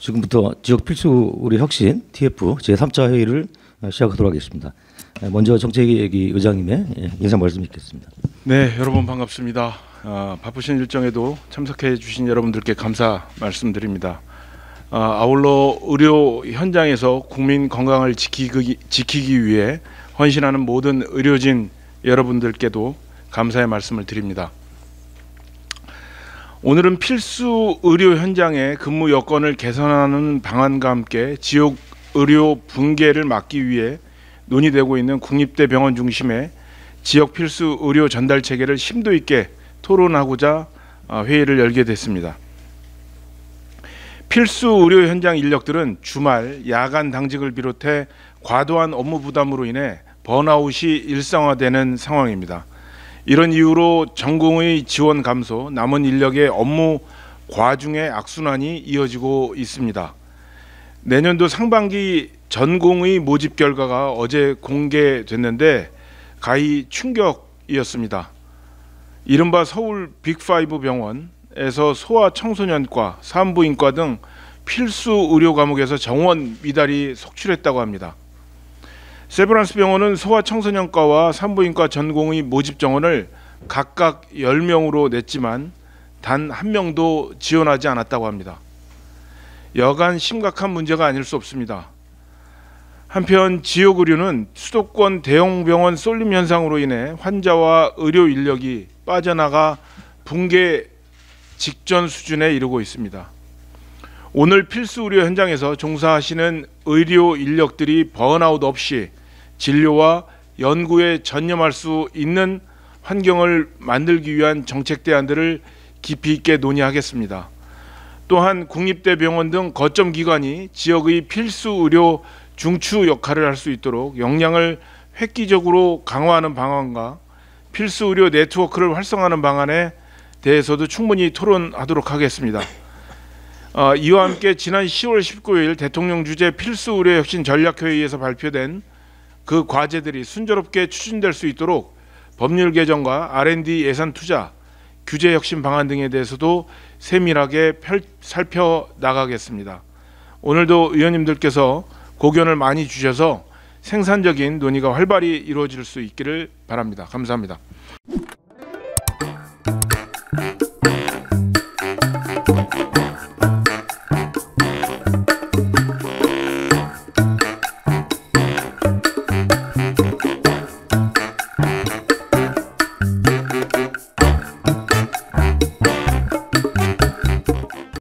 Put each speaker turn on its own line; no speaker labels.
지금부터 지역 필수 우리 혁신 TF 제3차 회의를 시작하도록 하겠습니다. 예, 먼저 정책위 의장님의 인사 예, 말씀 있겠습니다. 네, 여러분 반갑습니다. 아, 바쁘신 일정에도 참석해 주신 여러분들께 감사 말씀드립니다. 아, 아울러 의료 현장에서 국민 건강을 지키기, 지키기 위해 헌신하는 모든 의료진 여러분들께도 감사의 말씀을 드립니다. 오늘은 필수 의료 현장의 근무 여건을 개선하는 방안과 함께 지역 의료 붕괴를 막기 위해 논의되고 있는 국립대 병원 중심의 지역 필수 의료 전달 체계를 심도 있게 토론하고자 어, 회의를 열게 됐습니다. 필수 의료 현장 인력들은 주말, 야간 당직을 비롯해 과도한 업무 부담으로 인해 번아웃이 일상화되는 상황입니다. 이런 이유로 전공의 지원 감소, 남은 인력의 업무 과중의 악순환이 이어지고 있습니다. 내년도 상반기 전공의 모집 결과가 어제 공개됐는데 가히 충격이었습니다. 이른바 서울 빅5 병원에서 소아 청소년과 산부인과 등 필수 의료 과목에서 정원 미달이 속출했다고 합니다. 세브란스 병원은 소아청소년과와 산부인과 전공의 모집 정원을 각각 10명으로 냈지만 단 한 명도 지원하지 않았다고 합니다. 여간 심각한 문제가 아닐 수 없습니다. 한편 지역 의료는 수도권 대형 병원 쏠림 현상으로 인해 환자와 의료 인력이 빠져나가 붕괴 직전 수준에 이르고 있습니다. 오늘 필수 의료 현장에서 종사하시는 의료 인력들이 번아웃 없이 진료와 연구에 전념할 수 있는 환경을 만들기 위한 정책 대안들을 깊이 있게 논의하겠습니다. 또한 국립대병원 등 거점 기관이 지역의 필수 의료 중추 역할을 할 수 있도록 역량을 획기적으로 강화하는 방안과 필수 의료 네트워크를 활성화하는 방안에 대해서도 충분히 토론하도록 하겠습니다. 어, 이와 함께 지난 10월 19일 대통령 주재 필수 의료 혁신 전략 회의에서 발표된 그 과제들이 순조롭게 추진될 수 있도록 법률 개정과 R&D 예산 투자, 규제 혁신 방안 등에 대해서도 세밀하게 살펴 나가겠습니다. 오늘도 의원님들께서 고견을 많이 주셔서 생산적인 논의가 활발히 이루어질 수 있기를 바랍니다. 감사합니다.